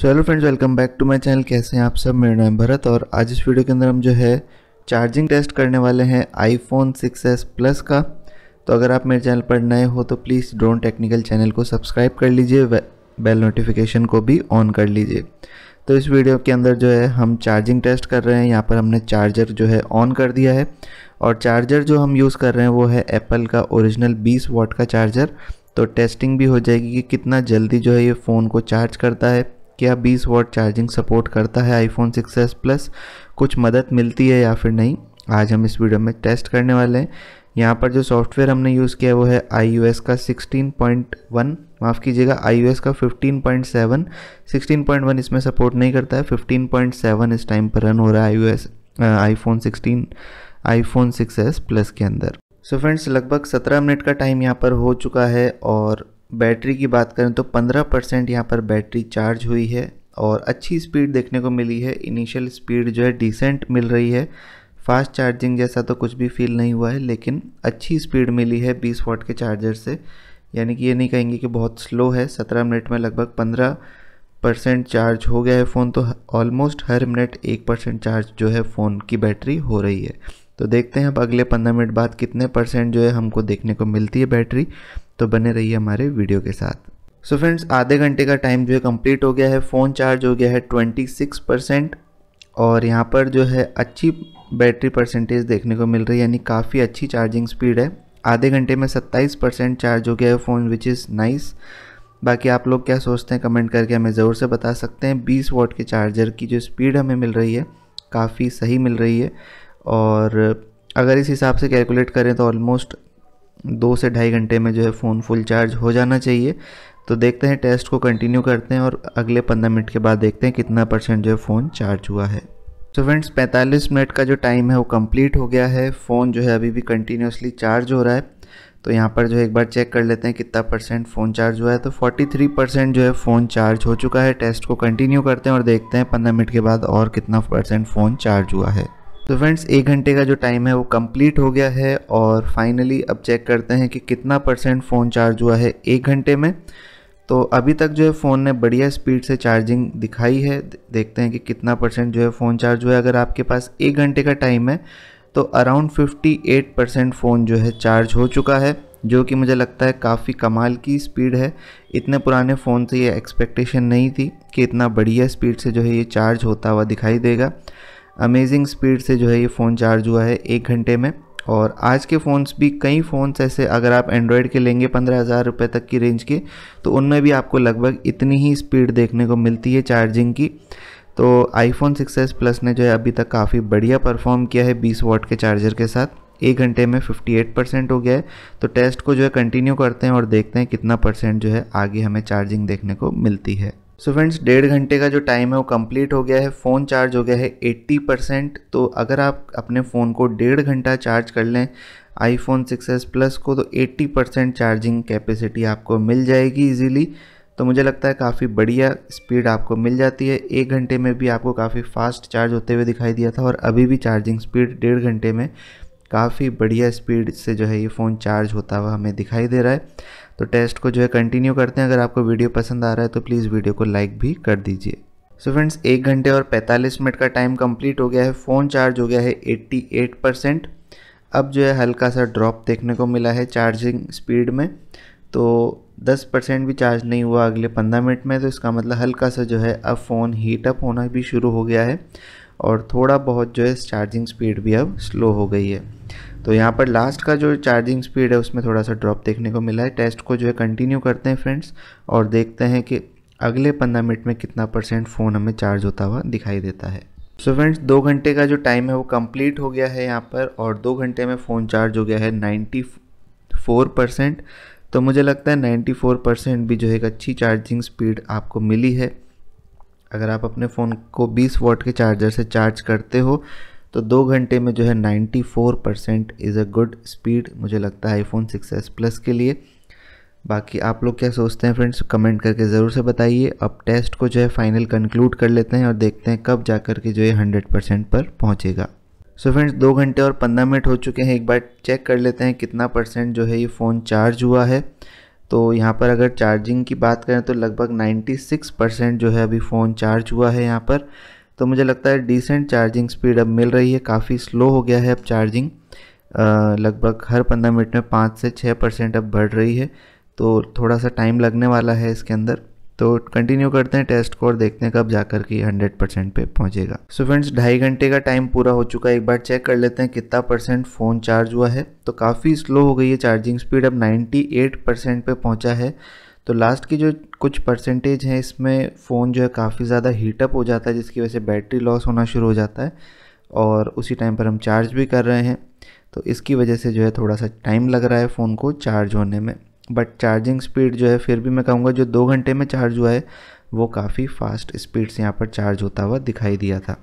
so hello friends welcome back to my channel कैसे हैं आप सब मेरा नाम भरत और आज इस वीडियो के अंदर हम जो है चार्जिंग टेस्ट करने वाले हैं आईफोन 6s प्लस का तो अगर आप मेरे चैनल पर नए हो तो प्लीज़ ड्रोन टेक्निकल चैनल को सब्सक्राइब कर लीजिए बेल नोटिफिकेशन को भी ऑन कर लीजिए तो इस वीडियो के अंदर जो है हम चार्जिंग टेस्ट कर रहे हैं यहाँ पर हमने चार्जर जो है ऑन कर दिया है और चार्जर जो हम यूज़ कर रहे हैं वो है एप्पल का ओरिजिनल 20 वाट का चार्जर तो टेस्टिंग भी हो जाएगी कि कितना जल्दी जो है ये फ़ोन को चार्ज करता है क्या 20 वॉट चार्जिंग सपोर्ट करता है आईफोन 6s प्लस कुछ मदद मिलती है या फिर नहीं आज हम इस वीडियो में टेस्ट करने वाले हैं यहाँ पर जो सॉफ्टवेयर हमने यूज़ किया है वो है आई का 16.1 माफ़ कीजिएगा आई का 15.7 16.1 इसमें सपोर्ट नहीं करता है 15.7 इस टाइम पर रन हो रहा है I iPhone phone iPhone S plus के अंदर सो so फ्रेंड्स लगभग 17 मिनट का टाइम यहाँ पर हो चुका है और बैटरी की बात करें तो 15 परसेंट यहाँ पर बैटरी चार्ज हुई है और अच्छी स्पीड देखने को मिली है इनिशियल स्पीड जो है डिसेंट मिल रही है फास्ट चार्जिंग जैसा तो कुछ भी फील नहीं हुआ है लेकिन अच्छी स्पीड मिली है 20 वॉट के चार्जर से यानी कि ये नहीं कहेंगे कि बहुत स्लो है 17 मिनट में लगभग 15 परसेंट चार्ज हो गया है फ़ोन तो ऑलमोस्ट हर मिनट एक परसेंट चार्ज जो है फ़ोन की बैटरी हो रही है तो देखते हैं अब अगले पंद्रह मिनट बाद कितने परसेंट जो है हमको देखने को मिलती है बैटरी तो बने रहिए हमारे वीडियो के साथ सो so फ्रेंड्स आधे घंटे का टाइम जो है कंप्लीट हो गया है फ़ोन चार्ज हो गया है 26 परसेंट और यहाँ पर जो है अच्छी बैटरी परसेंटेज देखने को मिल रही है यानी काफ़ी अच्छी चार्जिंग स्पीड है आधे घंटे में 27 परसेंट चार्ज हो गया है फ़ोन विच इज़ नाइस बाकी आप लोग क्या सोचते हैं कमेंट करके हमें ज़रूर से बता सकते हैं बीस वॉट के चार्जर की जो स्पीड हमें मिल रही है काफ़ी सही मिल रही है और अगर इस हिसाब से कैलकुलेट करें तो ऑलमोस्ट दो से ढाई घंटे में जो है फ़ोन फुल चार्ज हो जाना चाहिए तो देखते हैं टेस्ट को कंटिन्यू करते हैं और अगले पंद्रह मिनट के बाद देखते हैं कितना परसेंट जो है फ़ोन चार्ज हुआ है तो फ्रेंड्स 45 मिनट का जो टाइम है वो कंप्लीट हो गया है फ़ोन जो है अभी भी कंटिन्यूसली चार्ज हो रहा है तो यहाँ पर जो है एक बार चेक कर लेते हैं कितना परसेंट फ़ोन चार्ज हुआ है तो 43 परसेंट जो है फ़ोन चार्ज हो चुका है टेस्ट को कंटिन्यू करते हैं और देखते हैं 15 मिनट के बाद और कितना परसेंट फ़ोन चार्ज हुआ है तो फ्रेंड्स एक घंटे का जो टाइम है वो कंप्लीट हो गया है और फाइनली अब चेक करते हैं कि कितना परसेंट फ़ोन चार्ज हुआ है एक घंटे में तो अभी तक जो है फ़ोन ने बढ़िया स्पीड से चार्जिंग दिखाई है देखते हैं कि कितना परसेंट जो है फ़ोन चार्ज हुआ है अगर आपके पास एक घंटे का टाइम है तो अराउंड 58 परसेंट फ़ोन जो है चार्ज हो चुका है जो कि मुझे लगता है काफ़ी कमाल की स्पीड है इतने पुराने फ़ोन से ये एक्सपेक्टेशन नहीं थी कि इतना बढ़िया स्पीड से जो है ये चार्ज होता हुआ दिखाई देगा अमेजिंग स्पीड से जो है ये फ़ोन चार्ज हुआ है एक घंटे में और आज के फ़ोन्स भी कई फ़ोन्स ऐसे अगर आप एंड्रॉयड के लेंगे पंद्रह हज़ार रुपये तक की रेंज के तो उनमें भी आपको लगभग इतनी ही स्पीड देखने को मिलती है चार्जिंग की तो आईफोन सिक्स एस प्लस ने जो है अभी तक काफ़ी बढ़िया परफॉर्म किया है बीस वॉट के चार्जर के साथ एक घंटे में 58 परसेंट हो गया है तो टेस्ट को जो है कंटिन्यू करते हैं और देखते हैं कितना परसेंट जो है आगे हमें चार्जिंग देखने को मिलती है सो फ्रेंड्स डेढ़ घंटे का जो टाइम है वो कंप्लीट हो गया है फ़ोन चार्ज हो गया है 80 परसेंट तो अगर आप अपने फ़ोन को डेढ़ घंटा चार्ज कर लें आईफोन 6s प्लस को तो 80 परसेंट चार्जिंग कैपेसिटी आपको मिल जाएगी इजीली तो मुझे लगता है काफ़ी बढ़िया स्पीड आपको मिल जाती है एक घंटे में भी आपको काफ़ी फास्ट चार्ज होते हुए दिखाई दिया था और अभी भी चार्जिंग स्पीड डेढ़ घंटे में काफ़ी बढ़िया स्पीड से जो है ये फ़ोन चार्ज होता हुआ हमें दिखाई दे रहा है तो टेस्ट को जो है कंटिन्यू करते हैं अगर आपको वीडियो पसंद आ रहा है तो प्लीज़ वीडियो को लाइक भी कर दीजिए सो फ्रेंड्स एक घंटे और 45 मिनट का टाइम कंप्लीट हो गया है फ़ोन चार्ज हो गया है 88 परसेंट अब जो है हल्का सा ड्रॉप देखने को मिला है चार्जिंग स्पीड में तो 10 परसेंट भी चार्ज नहीं हुआ अगले 15 मिनट में तो इसका मतलब हल्का सा जो है अब फ़ोन हीटअप होना भी शुरू हो गया है और थोड़ा बहुत जो है चार्जिंग स्पीड भी अब स्लो हो गई है तो यहाँ पर लास्ट का जो चार्जिंग स्पीड है उसमें थोड़ा सा ड्रॉप देखने को मिला है टेस्ट को जो है कंटिन्यू करते हैं फ्रेंड्स और देखते हैं कि अगले पंद्रह मिनट में कितना परसेंट फ़ोन हमें चार्ज होता हुआ दिखाई देता है सो so फ्रेंड्स दो घंटे का जो टाइम है वो कंप्लीट हो गया है यहाँ पर और दो घंटे में फ़ोन चार्ज हो गया है नाइन्टी फोर परसेंट तो मुझे लगता है नाइन्टी फोर परसेंट भी जो है एक अच्छी चार्जिंग स्पीड आपको मिली है अगर आप अपने फ़ोन को 20 वॉट के चार्जर से चार्ज करते हो तो दो घंटे में जो है 94 percent is a good speed मुझे लगता है आईफोन सिक्स एस प्लस के लिए बाकी आप लोग क्या सोचते हैं फ्रेंड्स कमेंट करके ज़रूर से बताइए अब टेस्ट को जो है फाइनल कंक्लूड कर लेते हैं और देखते हैं कब जा कर के जो है हंड्रेड परसेंट पर पहुँचेगा सो फ्रेंड्स दो घंटे और पंद्रह मिनट हो चुके हैं एक बार चेक कर लेते हैं कितना परसेंट जो है ये फ़ोन चार्ज हुआ है तो यहाँ पर अगर चार्जिंग की बात करें तो लगभग 96 परसेंट जो है अभी फ़ोन चार्ज हुआ है यहाँ पर तो मुझे लगता है डिसेंट चार्जिंग स्पीड अब मिल रही है काफ़ी स्लो हो गया है अब चार्जिंग लगभग हर पंद्रह मिनट में पाँच से छः परसेंट अब बढ़ रही है तो थोड़ा सा टाइम लगने वाला है इसके अंदर तो कंटिन्यू करते हैं टेस्ट को और देखते हैं कब जाकर के हंड्रेड परसेंट पे पहुँचेगा सो फ्रेंड्स ढाई घंटे का टाइम पूरा हो चुका है एक बार चेक कर लेते हैं कितना परसेंट फ़ोन चार्ज हुआ है तो काफ़ी स्लो हो गई है चार्जिंग स्पीड अब नाइन्टी एट परसेंट पे पहुँचा है तो लास्ट की जो कुछ परसेंटेज है इसमें फ़ोन जो है काफ़ी ज़्यादा हीटअप हो जाता है जिसकी वजह से बैटरी लॉस होना शुरू हो जाता है और उसी टाइम पर हम चार्ज भी कर रहे हैं तो इसकी वजह से जो है थोड़ा सा टाइम लग रहा है फ़ोन को चार्ज होने में बट चार्जिंग स्पीड जो है फिर भी मैं कहूँगा जो दो घंटे में चार्ज हुआ है वो काफ़ी फास्ट स्पीड से यहाँ पर चार्ज होता हुआ दिखाई दिया था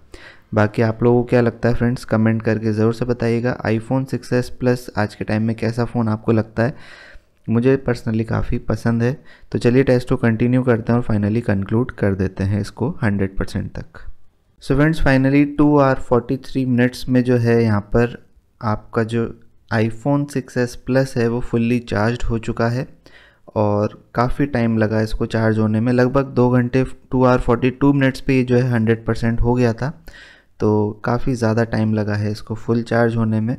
बाकी आप लोगों को क्या लगता है फ्रेंड्स कमेंट करके ज़रूर से बताइएगा आईफोन सिक्स एस प्लस आज के टाइम में कैसा फ़ोन आपको लगता है मुझे पर्सनली काफ़ी पसंद है तो चलिए टेस्ट को कंटिन्यू करते हैं और फाइनली कंक्लूड कर देते हैं इसको 100 परसेंट तक so friends finally two hour forty three minutes में जो है यहाँ पर आपका जो आईफोन सिक्स एस प्लस है वो फुल्ली चार्ज हो चुका है और काफ़ी टाइम लगा इसको चार्ज होने में लगभग दो घंटे two hour forty two minutes पर जो है हंड्रेड परसेंट हो गया था तो काफ़ी ज़्यादा टाइम लगा है इसको फुल चार्ज होने में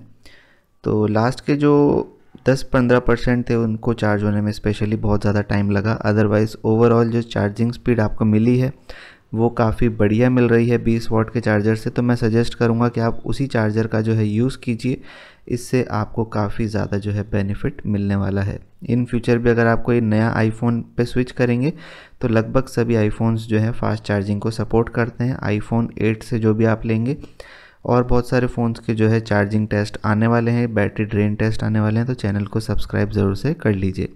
तो लास्ट के जो दस पंद्रह परसेंट थे उनको चार्ज होने में स्पेशली बहुत ज़्यादा टाइम लगा अदरवाइज़ ओवरऑल जो चार्जिंग स्पीड आपको मिली है वो काफ़ी बढ़िया मिल रही है 20 वॉट के चार्जर से तो मैं सजेस्ट करूँगा कि आप उसी चार्जर का जो है यूज़ कीजिए इससे आपको काफ़ी ज़्यादा जो है बेनिफिट मिलने वाला है इन फ्यूचर भी अगर आप कोई नया आईफोन पे स्विच करेंगे तो लगभग सभी आईफोन्स जो है फास्ट चार्जिंग को सपोर्ट करते हैं आईफोन 8 से जो भी आप लेंगे और बहुत सारे फ़ोन्स के जो है चार्जिंग टेस्ट आने वाले हैं बैटरी ड्रेन टेस्ट आने वाले हैं तो चैनल को सब्सक्राइब ज़रूर से कर लीजिए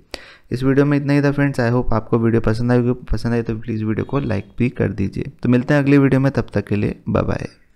इस वीडियो में इतना ही था फ्रेंड्स आई होप आपको वीडियो पसंद आई पसंद आए तो प्लीज़ वीडियो को लाइक भी कर दीजिए तो मिलते हैं अगली वीडियो में तब तक के लिए बाय